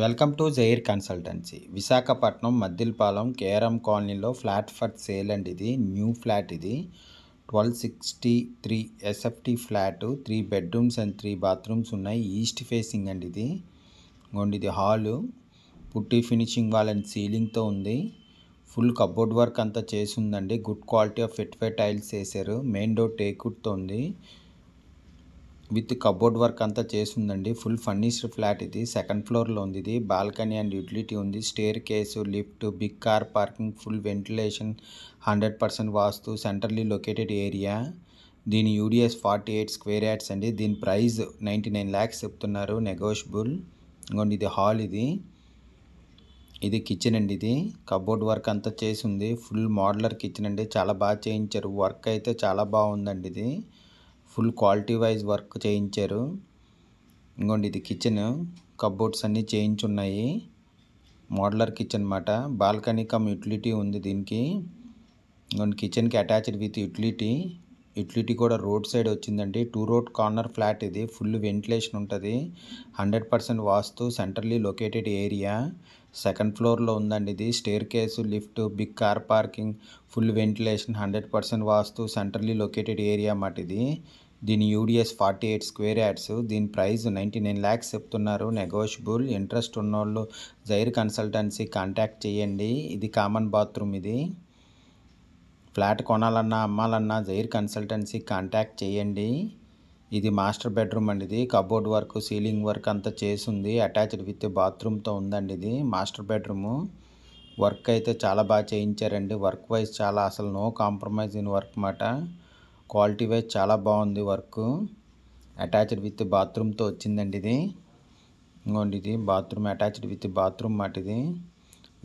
welcome to Zair consultancy Visakhapatnam Maddilapalem KRM కాలనీలో flat for sale అండి ఇది న్యూ ఫ్లాట్ ఇది twelve sixty three SFT flat three bedrooms and three bathrooms ఉన్నాయి east facing అండి ఇది అండ్ ఇది హాలు పుట్టి ఫినిషింగ్ వాల్ అండ్ సీలింగ్తో ఉంది ఫుల్ కబోర్డ్ వర్క్ అంతా చేసి ఉందండి గుడ్ క్వాలిటీ ఆఫ్ ఫే టైల్స్ వేసారు మెయిన్ డోర్ టేకుడ్తో ఉంది విత్ కబోర్డ్ వర్క్ అంతా చేసిందండి ఫుల్ ఫర్నిష్డ్ ఫ్లాట్ ఇది సెకండ్ ఫ్లోర్లో ఉంది ఇది బాల్కనీ అండ్ యూటిలిటీ ఉంది staircase lift big car parking full ventilation hundred percent vastu centrally located area దీని UDS forty eight square yards అండి దీని ప్రైస్ నైంటీ నైన్ ల్యాక్స్ చెప్తున్నారు నెగోషియబుల్ ఇంకోండి ఇది హాల్ ఇది ఇది కిచెన్ అండి ఇది కబోర్డ్ వర్క్ అంతా చేసి ఉంది ఫుల్ మోడలర్ కిచెన్ అండి చాలా బాగా చేయించారు వర్క్ అయితే చాలా బాగుందండి ఇది ఫుల్ క్వాలిటీ వైజ్ వర్క్ చేయించారు ఇంకోండి ఇది కిచెన్ కబోర్డ్స్ అన్నీ చేయించున్నాయి మోడలర్ కిచెన్ అనమాట బాల్కనీ కమ్ యూటిలిటీ ఉంది దీనికి ఇంకోండి కిచెన్కి అటాచ్డ్ విత్ యూటిలిటీ యూటిలిటీ కూడా రోడ్ సైడ్ వచ్చిందండి టూ రోడ్ కార్నర్ ఫ్లాట్ ఇది ఫుల్ వెంటిలేషన్ ఉంటుంది hundred percent vastu centrally located area second ఫ్లోర్లో ఉందండి ఇది staircase lift big car parking full ventilation hundred percent vastu centrally located area మాట ఇది దీని UDS forty eight square yards దీని ప్రైస్ నైంటీ నైన్ ల్యాక్స్ చెప్తున్నారు నెగోషియబుల్ ఇంట్రెస్ట్ ఉన్నోళ్ళు జైర్ కన్సల్టెన్సీ కాంటాక్ట్ చేయండి ఇది కామన్ బాత్రూమ్ ఇది ఫ్లాట్ కొనాలన్నా అమ్మాలన్నా జైర్ కన్సల్టెన్సీ కాంటాక్ట్ చేయండి ఇది మాస్టర్ బెడ్రూమ్ అండి ఇది కబోర్డ్ వర్క్ సీలింగ్ వర్క్ అంతా చేసి ఉంది అటాచ్డ్ విత్ బాత్రూమ్తో ఉందండి ఇది మాస్టర్ బెడ్రూము వర్క్ అయితే చాలా బాగా చేయించారండి వర్క్ వైజ్ చాలా అసలు నో కాంప్రమైజ్ ఇన్ వర్క్ మాట క్వాలిటీ వైజ్ చాలా బాగుంది వర్క్ అటాచ్డ్ విత్ బాత్రూమ్తో వచ్చిందండి ఇది ఇంకోండి ఇది బాత్రూమ్ అటాచ్డ్ విత్ బాత్రూమ్ మాట ఇది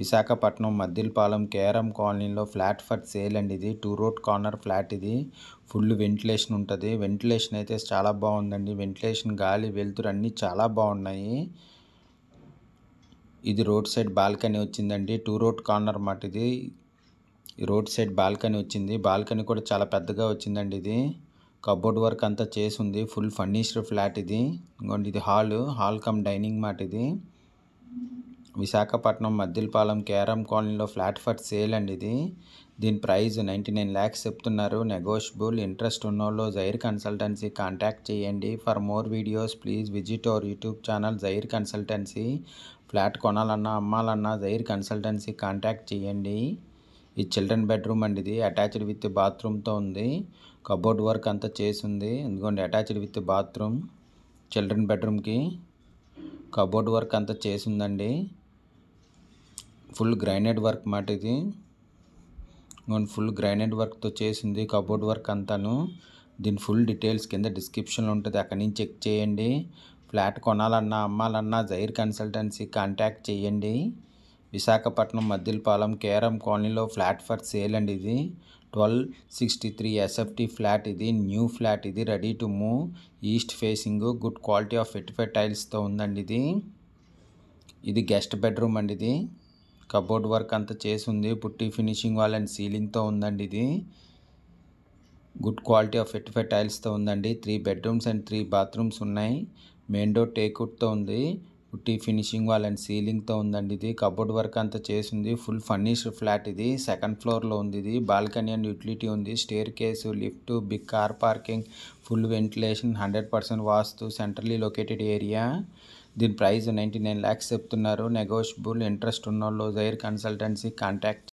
విశాఖపట్నం మద్దిల్పాలెం కేఆర్ఎం కాలనీలో ఫ్లాట్ ఫర్ సేల్ అండి ఇది టూ రోడ్ కార్నర్ ఫ్లాట్ ఇది ఫుల్ వెంటిలేషన్ ఉంటుంది వెంటిలేషన్ అయితే చాలా బాగుందండి వెంటిలేషన్ గాలి వెలుతురు అన్నీ చాలా బాగున్నాయి ఇది రోడ్ సైడ్ బాల్కనీ వచ్చిందండి టూ రోడ్ కార్నర్ మాట ఇది రోడ్ సైడ్ బాల్కనీ వచ్చింది బాల్కనీ కూడా చాలా పెద్దగా వచ్చిందండి ఇది కబోర్డ్ వర్క్ అంతా చేసి ఉంది ఫుల్ ఫర్నిష్డ్ ఫ్లాట్ ఇది ఇంకోండి ఇది హాల్ హాల్ కమ్ డైనింగ్ మాట ఇది విశాఖపట్నం మద్దిలపాలెం కేరం కాలనీలో ఫ్లాట్ ఫర్ సేల్ అండి ఇది దీని ప్రైస్ నైంటీ నైన్ ల్యాక్స్ చెప్తున్నారు నెగోషియబుల్ ఇంట్రెస్ట్ ఉన్న వాళ్ళు జైర్ కన్సల్టెన్సీ కాంటాక్ట్ చేయండి for more videos please visit our YouTube channel Zair consultancy flat కొనాలన్నా అమ్మాలన్నా జైర్ కన్సల్టెన్సీ కాంటాక్ట్ చేయండి ఈ చిల్డ్రన్ బెడ్రూమ్ అండి ఇది అటాచ్డ్ విత్ బాత్రూమ్తో ఉంది కబోర్డ్ వర్క్ అంతా చేసింది ఎందుకంటే అటాచ్డ్ విత్ బాత్రూమ్ చిల్డ్రన్ బెడ్రూమ్కి కబోర్డ్ వర్క్ అంతా చేసిందండి ఫుల్ గ్రైనేడ్ వర్క్ మాట ఇది ఫుల్ గ్రైనేడ్ వర్క్తో చేసింది కబోర్డ్ వర్క్ అంతాను దీని ఫుల్ డీటెయిల్స్ కింద డిస్క్రిప్షన్లో ఉంటుంది అక్కడి నుంచి చెక్ చేయండి ఫ్లాట్ కొనాలన్నా అమ్మాలన్నా జైర్ కన్సల్టెన్సీ కాంటాక్ట్ చేయండి విశాఖపట్నం మద్దిలపాలెం కేరం కాలనీలో ఫ్లాట్ ఫర్ సేల్ అండి ఇది twelve sixty three SFT flat ఇది న్యూ ఫ్లాట్ ఇది ready to move east facing good quality of vitrified టైల్స్తో ఉందండి ఇది ఇది గెస్ట్ బెడ్రూమ్ అండి ఇది కబోర్డ్ వర్క్ అంతా చేసి ఉంది పుట్టి ఫినిషింగ్ వాల్ అండ్ సీలింగ్తో ఉందండి ఇది గుడ్ క్వాలిటీ ఆఫ్ ఫిట్ ఫైవ్ టైల్స్తో ఉందండి three bedrooms and three bathrooms ఉన్నాయి మెయిన్ డోర్ టేకుట్తో ఉంది పుట్టి ఫినిషింగ్ వాల్ అండ్ సీలింగ్తో ఉందండి ఇది కబోర్డ్ వర్క్ అంతా ఉంది ఫుల్ ఫర్నిష్డ్ ఫ్లాట్ ఇది సెకండ్ ఫ్లోర్లో ఉంది ఇది బాల్కనీ అండ్ యూటిలిటీ ఉంది staircase lift big car parking full ventilation hundred percent vastu centrally located area దీని ప్రైస్ నైంటీ నైన్ ల్యాక్స్ చెప్తున్నారు నెగోషియబుల్ ఇంట్రెస్ట్ ఉన్నోళ్ళు జైర్ కన్సల్టెన్సీ కాంటాక్ట్